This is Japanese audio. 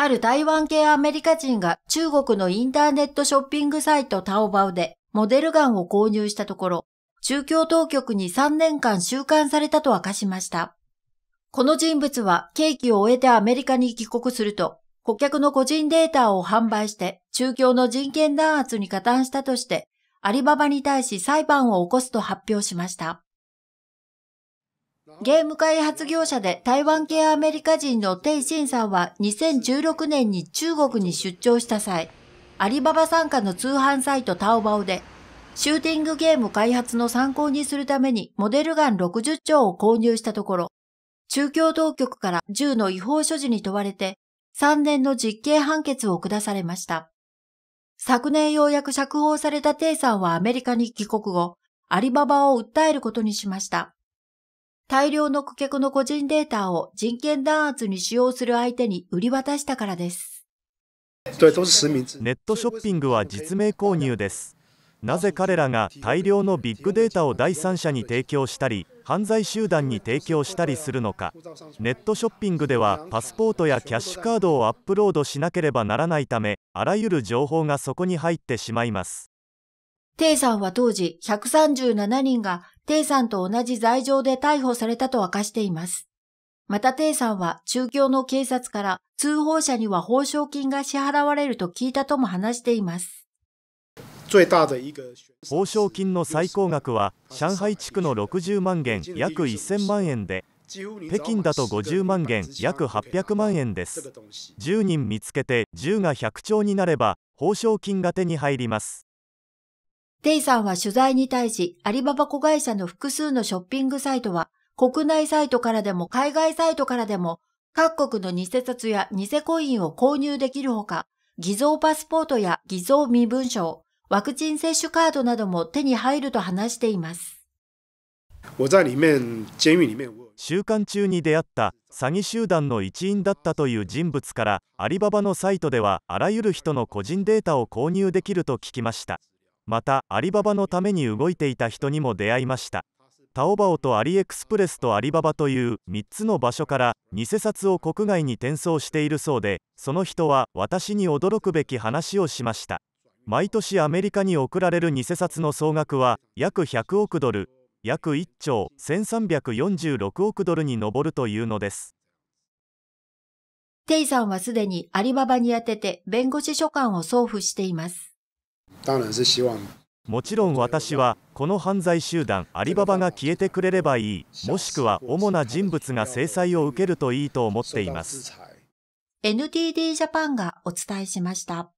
ある台湾系アメリカ人が中国のインターネットショッピングサイトタオバウでモデルガンを購入したところ、中共当局に3年間収監されたと明かしました。この人物は刑期を終えてアメリカに帰国すると、顧客の個人データを販売して中共の人権弾圧に加担したとして、アリババに対し裁判を起こすと発表しました。ゲーム開発業者で台湾系アメリカ人のテイ・シンさんは2016年に中国に出張した際、アリババ参加の通販サイトタオバオで、シューティングゲーム開発の参考にするためにモデルガン60丁を購入したところ、中共当局から銃の違法所持に問われて3年の実刑判決を下されました。昨年ようやく釈放されたテイさんはアメリカに帰国後、アリババを訴えることにしました。大量の顧客の個人データを人権弾圧に使用する相手に売り渡したからです。ネットショッピングは実名購入です。なぜ彼らが大量のビッグデータを第三者に提供したり、犯罪集団に提供したりするのか。ネットショッピングではパスポートやキャッシュカードをアップロードしなければならないため、あらゆる情報がそこに入ってしまいます。テさんは当時137人がテさんと同じ罪状で逮捕されたと明かしています。またテさんは中京の警察から通報者には報奨金が支払われると聞いたとも話しています。報奨金の最高額は上海地区の60万元約1000万円で北京だと50万元約800万円です10人見つけて10が100兆になれば報奨金が手に入りますテイさんは取材に対し、アリババ子会社の複数のショッピングサイトは、国内サイトからでも海外サイトからでも、各国の偽札や偽コインを購入できるほか、偽造パスポートや偽造身分証、ワクチン接種カードなども手に入ると話しています。週監中に出会った詐欺集団の一員だったという人物からアリババのサイトではあらゆる人の個人データを購入できると聞きました。またアリババのために動いていた人にも出会いましたタオバオとアリエクスプレスとアリババという3つの場所から偽札を国外に転送しているそうでその人は私に驚くべき話をしました毎年アメリカに送られる偽札の総額は約100億ドル約1兆1346億ドルに上るというのですテイさんはすでにアリババに宛てて弁護士書簡を送付していますもちろん私はこの犯罪集団アリババが消えてくれればいいもしくは主な人物が制裁を受けるといいと思っています NTD ジャパンがお伝えしました